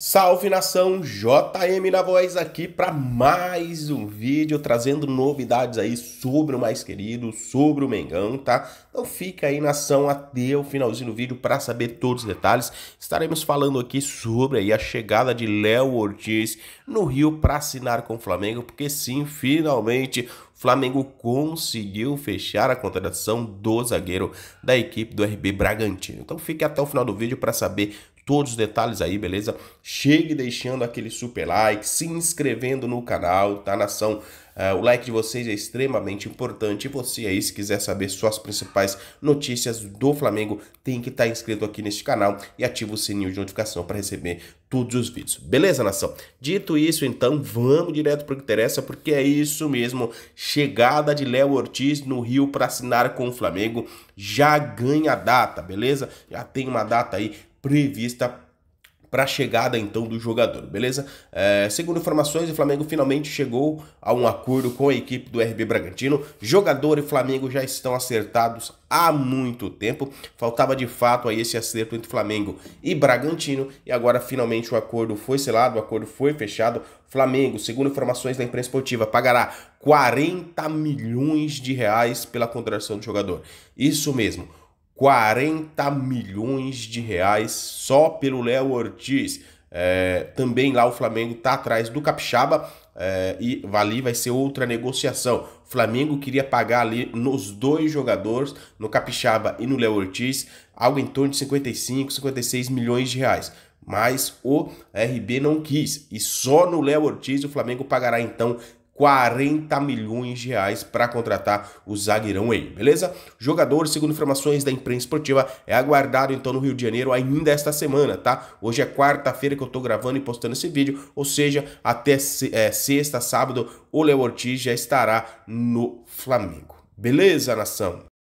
Salve nação, JM na voz aqui para mais um vídeo trazendo novidades aí sobre o mais querido, sobre o Mengão, tá? Então fica aí nação até o finalzinho do vídeo para saber todos os detalhes. Estaremos falando aqui sobre aí a chegada de Léo Ortiz no Rio para assinar com o Flamengo, porque sim, finalmente Flamengo conseguiu fechar a contratação do zagueiro da equipe do RB Bragantino. Então fique até o final do vídeo para saber todos os detalhes aí, beleza? Chegue deixando aquele super like, se inscrevendo no canal, tá nação? É, o like de vocês é extremamente importante. E você aí, se quiser saber suas principais notícias do Flamengo, tem que estar tá inscrito aqui neste canal e ativa o sininho de notificação para receber todos os vídeos. Beleza, nação? Dito isso, então, vamos direto para o que interessa, porque é isso mesmo. Chegada de Léo Ortiz no Rio para assinar com o Flamengo já ganha data, beleza? Já tem uma data aí prevista para a chegada então do jogador, beleza? É, segundo informações, o Flamengo finalmente chegou a um acordo com a equipe do RB Bragantino. Jogador e Flamengo já estão acertados há muito tempo. Faltava de fato aí esse acerto entre Flamengo e Bragantino e agora finalmente o acordo foi selado, o acordo foi fechado. Flamengo, segundo informações da imprensa esportiva, pagará 40 milhões de reais pela contratação do jogador. Isso mesmo. 40 milhões de reais só pelo Léo Ortiz. É, também lá o Flamengo está atrás do Capixaba é, e ali vai ser outra negociação. O Flamengo queria pagar ali nos dois jogadores, no Capixaba e no Léo Ortiz, algo em torno de 55, 56 milhões de reais. Mas o RB não quis e só no Léo Ortiz o Flamengo pagará então 40 milhões de reais para contratar o zagueirão aí, beleza? Jogador, segundo informações da imprensa esportiva, é aguardado então no Rio de Janeiro ainda esta semana, tá? Hoje é quarta-feira que eu tô gravando e postando esse vídeo, ou seja, até é, sexta, sábado, o Léo Ortiz já estará no Flamengo. Beleza, nação?